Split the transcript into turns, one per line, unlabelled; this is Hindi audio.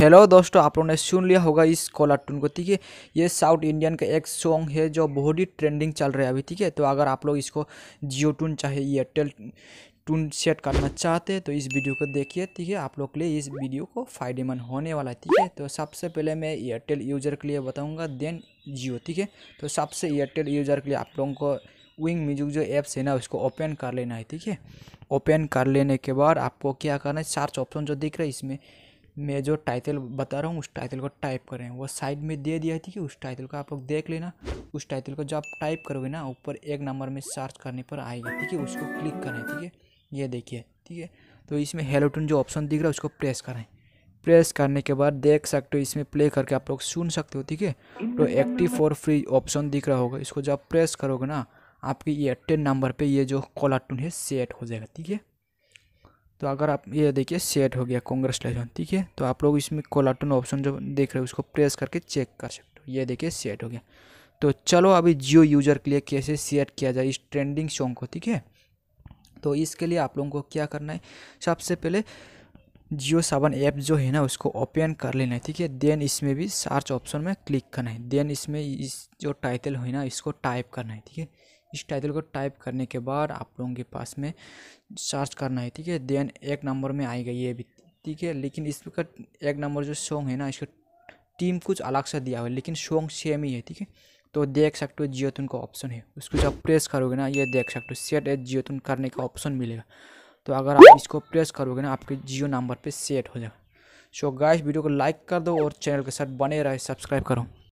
हेलो दोस्तों आप लोगों ने सुन लिया होगा इस कोला टून को ठीक है ये साउथ इंडियन का एक सॉन्ग है जो बहुत ही ट्रेंडिंग चल रहा है अभी ठीक है तो अगर आप लोग इसको जियो टून चाहे एयरटेल टून सेट करना चाहते हैं तो इस वीडियो को देखिए ठीक है आप लोग के लिए इस वीडियो को फ़ायदेमंद होने वाला है ठीक है तो सबसे पहले मैं एयरटेल यूज़र के लिए बताऊँगा देन जियो ठीक है तो सबसे एयरटेल यूज़र के लिए आप लोगों को विंग म्यूजिक जो ऐप्स है ना उसको ओपन कर लेना है ठीक है ओपन कर लेने के बाद आपको क्या करना है सर्च ऑप्शन जो दिख रहा है इसमें मैं जो टाइटल बता रहा हूँ उस टाइटल को टाइप करें वो साइड में दे दिया थी कि उस टाइटल को आप लोग देख लेना उस टाइटल को जब आप टाइप करोगे ना ऊपर एक नंबर में सर्च करने पर आएगी ठीक है उसको क्लिक करें ठीक है ये देखिए ठीक है तो इसमें हेलोटून जो ऑप्शन दिख रहा है उसको प्रेस करें प्रेस करने के बाद देख सकते हो इसमें प्ले करके आप लोग सुन सकते हो ठीक है तो एक्टिव फॉर फ्री ऑप्शन दिख रहा होगा इसको जब प्रेस करोगे ना आपके एयरटेल नंबर पे ये जो कॉलर टून है सेट हो जाएगा ठीक है तो अगर आप ये देखिए सेट हो गया कॉन्ग्रेचुलेसन ठीक है तो आप लोग इसमें कॉलर टून ऑप्शन जो देख रहे हो उसको प्रेस करके चेक कर सकते हो ये देखिए सेट हो गया तो चलो अभी जियो यूज़र के लिए कैसे सेट किया जाए इस ट्रेंडिंग सॉन्ग को ठीक है तो इसके लिए आप लोगों को क्या करना है सबसे पहले जियो सावन ऐप जो है ना उसको ओपन कर लेना है ठीक है देन इसमें भी सर्च ऑप्शन में क्लिक करना है देन इसमें इस जो टाइटल है ना इसको टाइप करना है ठीक है इस टाइटल को टाइप करने के बाद आप लोगों के पास में सर्च करना है ठीक है देन एक नंबर में आएगा ये भी ठीक है लेकिन इसका एक नंबर जो सॉन्ग है ना इसका टीम कुछ अलग सा दिया हुआ है लेकिन सॉन्ग सेम ही है ठीक है तो देख सकते हो जियो तुन का ऑप्शन है उसको जब प्रेस करोगे ना ये देख सकते हो सेट एज जियो तुन करने का ऑप्शन मिलेगा तो अगर आप इसको प्रेस करोगे ना आपके जियो नंबर पे सेट हो जाएगा सो गाइस वीडियो को लाइक कर दो और चैनल के साथ बने रहे सब्सक्राइब करो